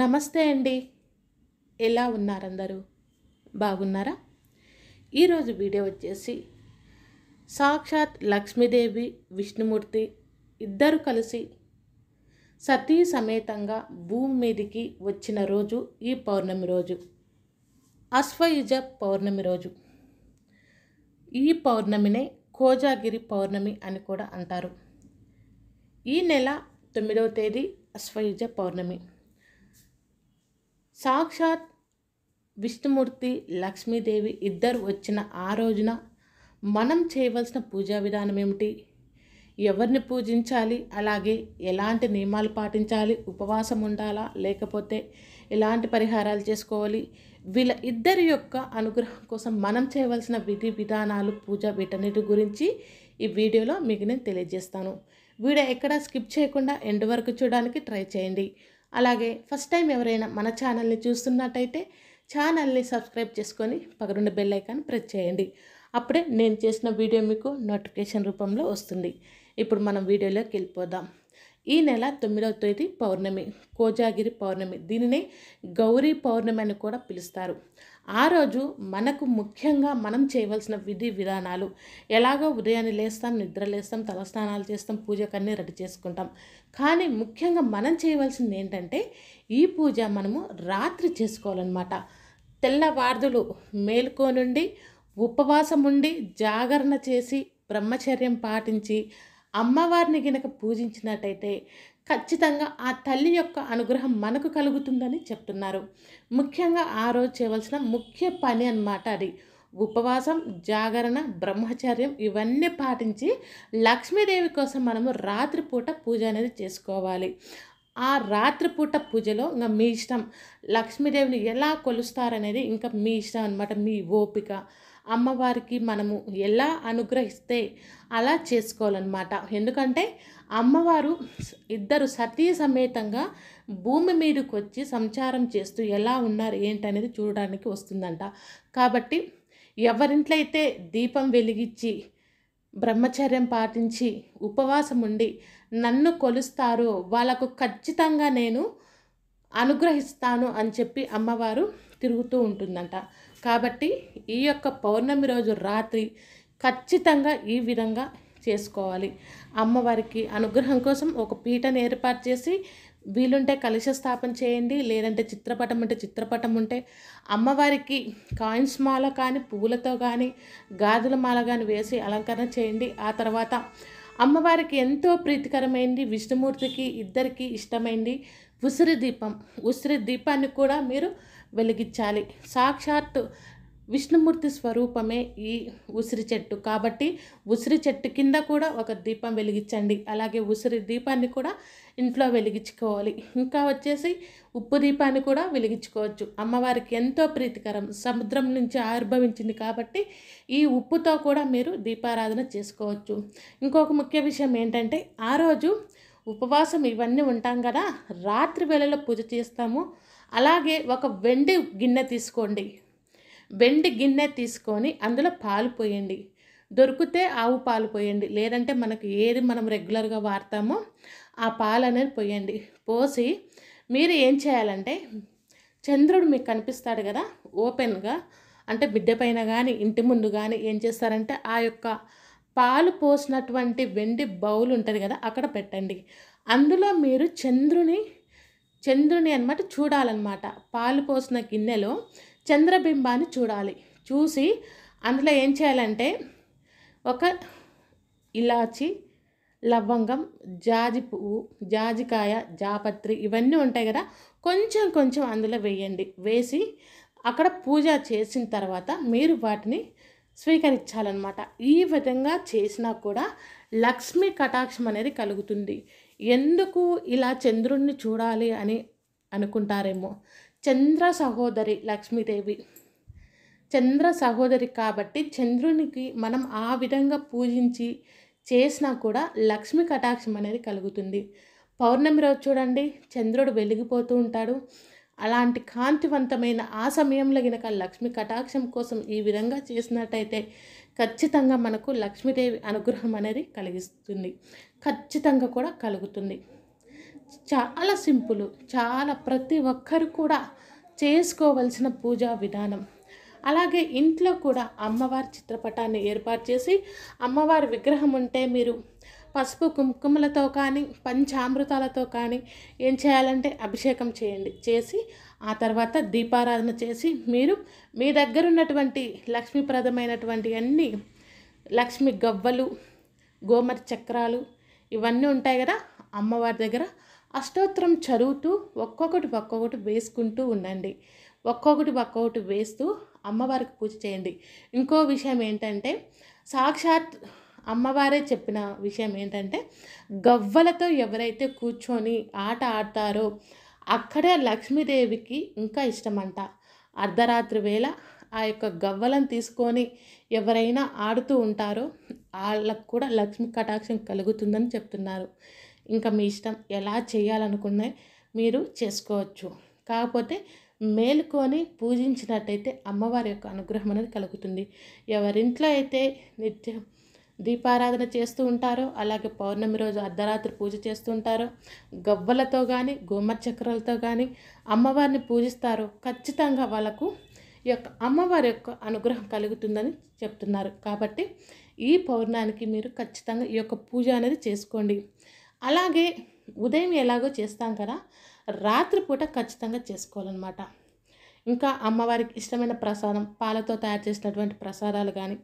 నమస్తే అండి ఎలా ఉన్నారందరూ బాగున్నారా ఈరోజు వీడియో వచ్చేసి సాక్షాత్ లక్ష్మీదేవి విష్ణుమూర్తి ఇద్దరు కలిసి సతీ సమేతంగా భూమి మీదికి వచ్చిన రోజు ఈ పౌర్ణమి రోజు అశ్వయుజ పౌర్ణమి రోజు ఈ పౌర్ణమినే కోజాగిరి పౌర్ణమి అని కూడా అంటారు ఈ నెల తొమ్మిదవ తేదీ అశ్వయుజ పౌర్ణమి సాక్షాత్ విష్ణుమూర్తి లక్ష్మీదేవి ఇద్దరు వచ్చిన ఆ రోజున మనం చేయవలసిన పూజా విధానం ఏమిటి ఎవరిని పూజించాలి అలాగే ఎలాంటి నియమాలు పాటించాలి ఉపవాసం ఉండాలా లేకపోతే ఎలాంటి పరిహారాలు చేసుకోవాలి వీళ్ళ ఇద్దరి యొక్క అనుగ్రహం కోసం మనం చేయవలసిన విధి విధానాలు పూజ వీటన్నిటి గురించి ఈ వీడియోలో మీకు నేను తెలియజేస్తాను వీడియో ఎక్కడా స్కిప్ చేయకుండా ఎండ్ వరకు చూడడానికి ట్రై చేయండి అలాగే ఫస్ట్ టైం ఎవరైనా మన ఛానల్ని చూస్తున్నట్టయితే ఛానల్ని సబ్స్క్రైబ్ చేసుకొని పగరుండ బెల్ ఐకాన్ ప్రెస్ చేయండి అప్పుడే నేను చేసిన వీడియో మీకు నోటిఫికేషన్ రూపంలో వస్తుంది ఇప్పుడు మనం వీడియోలోకి వెళ్ళిపోదాం ఈ నెల తొమ్మిదవ తేదీ పౌర్ణమి కోజాగిరి పౌర్ణమి దీనిని గౌరీ పౌర్ణమి అని కూడా పిలుస్తారు ఆ రోజు మనకు ముఖ్యంగా మనం చేయవలసిన విధి విధానాలు ఎలాగో ఉదయాన్నే లేస్తాం నిద్ర లేస్తాం తలస్నానాలు చేస్తాం పూజకన్నీ రెడీ చేసుకుంటాం కానీ ముఖ్యంగా మనం చేయవలసింది ఏంటంటే ఈ పూజ మనము రాత్రి చేసుకోవాలన్నమాట తెల్లవార్దులు మేల్కోనుండి ఉపవాసం ఉండి జాగరణ చేసి బ్రహ్మచర్యం పాటించి అమ్మవారిని గనక పూజించినట్టయితే ఖచ్చితంగా ఆ తల్లి యొక్క అనుగ్రహం మనకు కలుగుతుందని చెప్తున్నారు ముఖ్యంగా ఆ రోజు చేయవలసిన ముఖ్య పని అన్నమాట అది ఉపవాసం జాగరణ బ్రహ్మచర్యం ఇవన్నీ పాటించి లక్ష్మీదేవి కోసం మనము రాత్రిపూట పూజ అనేది చేసుకోవాలి ఆ రాత్రిపూట పూజలో ఇంకా మీ ఇష్టం లక్ష్మీదేవిని ఎలా కొలుస్తారనేది ఇంకా మీ ఇష్టం అనమాట మీ ఓపిక అమ్మవారికి మనము ఎలా అనుగ్రహిస్తే అలా చేసుకోవాలన్నమాట ఎందుకంటే అమ్మవారు ఇద్దరు సతీ సమేతంగా భూమి మీదకి వచ్చి సంచారం చేస్తూ ఎలా ఉన్నారు ఏంటనేది చూడడానికి వస్తుందంట కాబట్టి ఎవరింట్లో అయితే దీపం వెలిగించి బ్రహ్మచర్యం పాటించి ఉపవాసం ఉండి నన్ను కొలుస్తారో వాళ్ళకు ఖచ్చితంగా నేను అనుగ్రహిస్తాను అని చెప్పి అమ్మవారు తిరుగుతూ ఉంటుందంట కాబట్టి ఈ యొక్క పౌర్ణమి రోజు రాత్రి ఖచ్చితంగా ఈ విధంగా చేసుకోవాలి అమ్మవారికి అనుగ్రహం కోసం ఒక పీఠను ఏర్పాటు చేసి వీలుంటే కలుష స్థాపన చేయండి లేదంటే చిత్రపటం ఉంటే చిత్రపటం ఉంటే అమ్మవారికి కాయిన్స్ మాల కానీ పువ్వులతో కానీ గాజుల మాల కానీ వేసి అలంకరణ చేయండి ఆ తర్వాత అమ్మవారికి ఎంతో ప్రీతికరమైంది విష్ణుమూర్తికి ఇద్దరికి ఇష్టమైంది ఉసిరి దీపం ఉసిరి దీపాన్ని కూడా మీరు వెలిగించాలి సాక్షాత్ విష్ణుమూర్తి స్వరూపమే ఈ ఉసిరి చెట్టు కాబట్టి ఉసిరి చెట్టు కింద కూడా ఒక దీపం వెలిగించండి అలాగే ఉసిరి దీపాన్ని కూడా ఇంట్లో వెలిగించుకోవాలి ఇంకా వచ్చేసి ఉప్పు దీపాన్ని కూడా వెలిగించుకోవచ్చు అమ్మవారికి ఎంతో ప్రీతికరం సముద్రం నుంచి ఆవిర్భవించింది కాబట్టి ఈ ఉప్పుతో కూడా మీరు దీపారాధన చేసుకోవచ్చు ఇంకొక ముఖ్య విషయం ఏంటంటే ఆ రోజు ఉపవాసం ఇవన్నీ ఉంటాం కదా రాత్రి వేళలో పూజ చేస్తాము అలాగే ఒక వెండి గిన్నె తీసుకోండి వెండి గిన్నె తీసుకొని అందులో పాలు పోయండి దొరికితే ఆవు పాలు పోయండి లేదంటే మనకు ఏది మనం రెగ్యులర్గా వాడతామో ఆ పాలు అనేది పోయండి పోసి మీరు ఏం చేయాలంటే చంద్రుడు మీకు కనిపిస్తాడు కదా ఓపెన్గా అంటే బిడ్డ పైన కానీ ఇంటి ముందు కానీ ఏం చేస్తారంటే ఆ యొక్క పాలు పోసినటువంటి వెండి బౌల్ ఉంటుంది కదా అక్కడ పెట్టండి అందులో మీరు చంద్రుని చంద్రుని అనమాట చూడాలన్నమాట పాలు పోసిన గిన్నెలో చంద్రబింబాన్ని చూడాలి చూసి అందులో ఏం చేయాలంటే ఒక ఇలాచి లవంగం జాజి పువ్వు జాజికాయ జాపత్రి ఇవన్నీ ఉంటాయి కదా కొంచెం కొంచెం అందులో వేయండి వేసి అక్కడ పూజ చేసిన తర్వాత మీరు వాటిని స్వీకరించాలన్నమాట ఈ విధంగా చేసినా కూడా లక్ష్మీ కటాక్షం అనేది కలుగుతుంది ఎందుకు ఇలా చంద్రుణ్ణి చూడాలి అని అనుకుంటారేమో చంద్ర సహోదరి లక్ష్మీదేవి చంద్ర సహోదరి కాబట్టి చంద్రునికి మనం ఆ విధంగా పూజించి చేసినా కూడా లక్ష్మీ కటాక్షం అనేది కలుగుతుంది పౌర్ణమి రోజు చూడండి చంద్రుడు వెలిగిపోతూ ఉంటాడు అలాంటి కాంతివంతమైన ఆ సమయంలో గనక లక్ష్మి కటాక్షం కోసం ఈ విధంగా చేసినట్టయితే ఖచ్చితంగా మనకు లక్ష్మీదేవి అనుగ్రహం అనేది కలిగిస్తుంది ఖచ్చితంగా కూడా కలుగుతుంది చాలా సింపుల్ చాలా ప్రతి ఒక్కరు కూడా చేసుకోవలసిన పూజా విధానం అలాగే ఇంట్లో కూడా అమ్మవారి చిత్రపటాన్ని ఏర్పాటు చేసి అమ్మవారి విగ్రహం ఉంటే మీరు పసుపు కుంకుమలతో కానీ పంచామృతాలతో కానీ ఏం చేయాలంటే అభిషేకం చేయండి చేసి ఆ తర్వాత దీపారాధన చేసి మీరు మీ దగ్గర ఉన్నటువంటి లక్ష్మీప్రదమైనటువంటి అన్ని లక్ష్మి గవ్వలు గోమర్ చక్రాలు ఇవన్నీ ఉంటాయి కదా అమ్మవారి దగ్గర అష్టోత్తరం చదువుతూ ఒక్కొక్కటి ఒక్కొక్కటి వేసుకుంటూ ఉండండి ఒక్కొక్కటి ఒక్కొక్కటి వేస్తూ అమ్మవారికి పూజ చేయండి ఇంకో విషయం ఏంటంటే సాక్షాత్ అమ్మవారే చెప్పిన విషయం ఏంటంటే గవ్వలతో ఎవరైతే కూర్చొని ఆట ఆడతారో అక్కడే లక్ష్మీదేవికి ఇంకా ఇష్టమంట అర్ధరాత్రి వేళ ఆ యొక్క గవ్వలను తీసుకొని ఎవరైనా ఆడుతూ ఉంటారో వాళ్ళకు కూడా లక్ష్మి కటాక్షం కలుగుతుందని చెప్తున్నారు ఇంకా మీ ఇష్టం ఎలా చేయాలనుకున్నా మీరు చేసుకోవచ్చు కాకపోతే మేలుకొని పూజించినట్టయితే అమ్మవారి యొక్క అనుగ్రహం అనేది కలుగుతుంది ఎవరింట్లో అయితే నిత్యం దీపారాధన చేస్తూ ఉంటారో అలాగే పౌర్ణమి రోజు అర్ధరాత్రి పూజ చేస్తూ ఉంటారో గవ్వలతో కానీ చక్రాలతో కానీ అమ్మవారిని పూజిస్తారో ఖచ్చితంగా వాళ్ళకు ఈ యొక్క అమ్మవారి యొక్క అనుగ్రహం కలుగుతుందని చెప్తున్నారు కాబట్టి ఈ పౌర్ణానికి మీరు ఖచ్చితంగా ఈ యొక్క పూజ అనేది చేసుకోండి అలాగే ఉదయం ఎలాగో చేస్తాం కదా రాత్రిపూట ఖచ్చితంగా చేసుకోవాలన్నమాట ఇంకా అమ్మవారికి ఇష్టమైన ప్రసాదం పాలతో తయారు చేసినటువంటి ప్రసాదాలు కానీ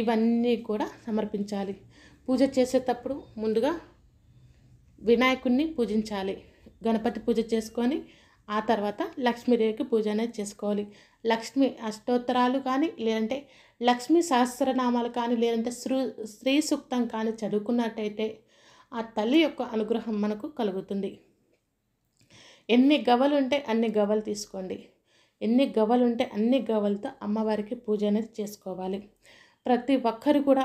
ఇవన్నీ కూడా సమర్పించాలి పూజ చేసేటప్పుడు ముందుగా వినాయకుడిని పూజించాలి గణపతి పూజ చేసుకొని ఆ తర్వాత లక్ష్మీదేవికి పూజ అనేది చేసుకోవాలి లక్ష్మి అష్టోత్తరాలు కానీ లేదంటే లక్ష్మీ సహస్రనామాలు కానీ లేదంటే శ్రీ శ్రీ సూక్తం కానీ చదువుకున్నట్టయితే ఆ తల్లి యొక్క అనుగ్రహం మనకు కలుగుతుంది ఎన్ని గవలు ఉంటే అన్ని గవలు తీసుకోండి ఎన్ని గవ్వలు ఉంటే అన్ని గవ్వలతో అమ్మవారికి పూజ అనేది చేసుకోవాలి ప్రతి ఒక్కరు కూడా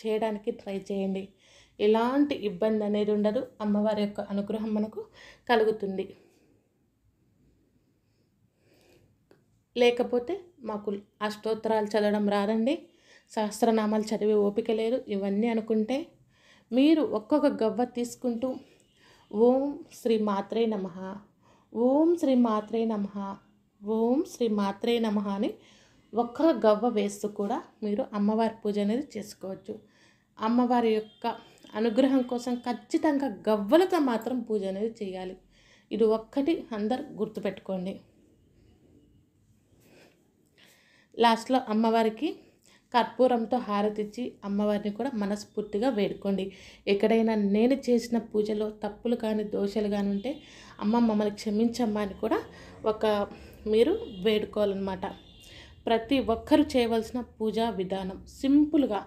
చేయడానికి ట్రై చేయండి ఎలాంటి ఇబ్బంది అనేది ఉండదు అమ్మవారి యొక్క అనుగ్రహం మనకు కలుగుతుంది లేకపోతే మాకు అష్టోత్తరాలు చదవడం రాదండి సహస్రనామాలు చదివే ఓపిక లేదు ఇవన్నీ అనుకుంటే మీరు ఒక్కొక్క గవ్వ తీసుకుంటూ ఓం శ్రీ మాత్రే నమ ఓం శ్రీ మాత్రే నమ ఓం శ్రీ మాత్రే నమ అని ఒక్క గవ్వ వేస్తూ కూడా మీరు అమ్మవారి పూజ అనేది చేసుకోవచ్చు అమ్మవారి యొక్క అనుగ్రహం కోసం ఖచ్చితంగా గవ్వలతో మాత్రం పూజ అనేది చేయాలి ఇది ఒక్కటి అందరు గుర్తుపెట్టుకోండి లాస్ట్లో అమ్మవారికి కర్పూరంతో హారతిచ్చి అమ్మవారిని కూడా మనస్ఫూర్తిగా వేడుకోండి ఎక్కడైనా నేను చేసిన పూజలో తప్పులు కానీ దోషాలు కానీ ఉంటే అమ్మ మమ్మల్ని క్షమించమ్మా అని కూడా ఒక మీరు వేడుకోవాలన్నమాట ప్రతి ఒక్కరు చేయవలసిన పూజా విధానం సింపుల్గా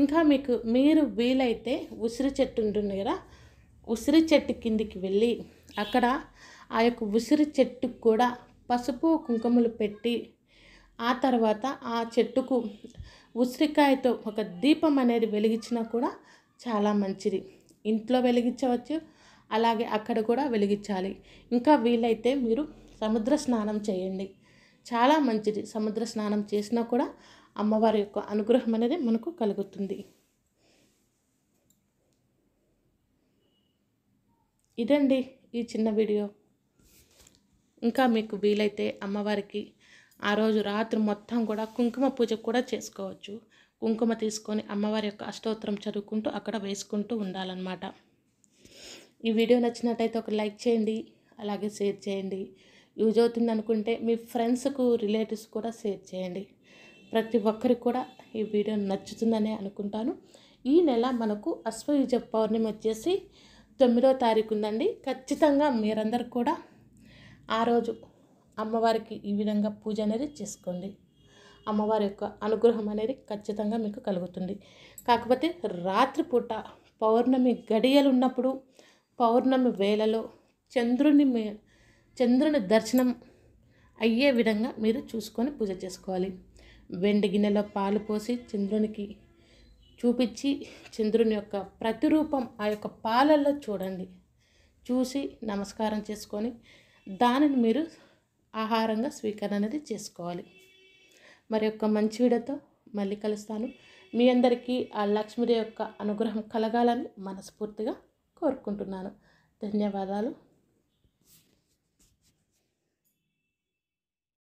ఇంకా మీకు మీరు వీలైతే ఉసిరి చెట్టు ఉంటుంది కదా ఉసిరి చెట్టు కిందికి వెళ్ళి అక్కడ ఆ యొక్క ఉసిరి చెట్టుకు కూడా పసుపు కుంకుమలు పెట్టి ఆ తర్వాత ఆ చెట్టుకు ఉసిరికాయతో ఒక దీపం అనేది వెలిగించినా కూడా చాలా మంచిది ఇంట్లో వెలిగించవచ్చు అలాగే అక్కడ కూడా వెలిగించాలి ఇంకా వీలైతే మీరు సముద్ర స్నానం చేయండి చాలా మంచిది సముద్ర స్నానం చేసినా కూడా అమ్మవారి యొక్క అనుగ్రహం అనేది మనకు కలుగుతుంది ఇదండి ఈ చిన్న వీడియో ఇంకా మీకు వీలైతే అమ్మవారికి ఆ రోజు రాత్రి మొత్తం కూడా కుంకుమ పూజ కూడా చేసుకోవచ్చు కుంకుమ తీసుకొని అమ్మవారి యొక్క అష్టోత్తరం చదువుకుంటూ అక్కడ వేసుకుంటూ ఉండాలన్నమాట ఈ వీడియో నచ్చినట్టయితే ఒక లైక్ చేయండి అలాగే షేర్ చేయండి యూజ్ అవుతుంది అనుకుంటే మీ ఫ్రెండ్స్కు రిలేటివ్స్ కూడా షేర్ చేయండి ప్రతి ఒక్కరికి కూడా ఈ వీడియో నచ్చుతుందనే అనుకుంటాను ఈ నెల మనకు అశ్వయుజ పౌర్ణమి వచ్చేసి తొమ్మిదో తారీఖు ఉందండి ఖచ్చితంగా మీరందరూ కూడా ఆ రోజు అమ్మవారికి ఈ విధంగా పూజ అనేది చేసుకోండి అమ్మవారి యొక్క అనుగ్రహం అనేది ఖచ్చితంగా మీకు కలుగుతుంది కాకపోతే రాత్రిపూట పౌర్ణమి గడియలు ఉన్నప్పుడు పౌర్ణమి వేళలో చంద్రుని చంద్రుని దర్శనం అయ్యే విధంగా మీరు చూసుకొని పూజ చేసుకోవాలి వెండి గిన్నెలో పాలు పోసి చంద్రునికి చూపించి చంద్రుని యొక్క ప్రతిరూపం ఆ యొక్క పాలల్లో చూడండి చూసి నమస్కారం చేసుకొని దానిని మీరు ఆహారంగా స్వీకరణ అనేది చేసుకోవాలి మరి యొక్క మంచి విడతో మళ్ళీ కలుస్తాను మీ అందరికీ ఆ లక్ష్మీదేవి యొక్క అనుగ్రహం కలగాలని మనస్ఫూర్తిగా కోరుకుంటున్నాను ధన్యవాదాలు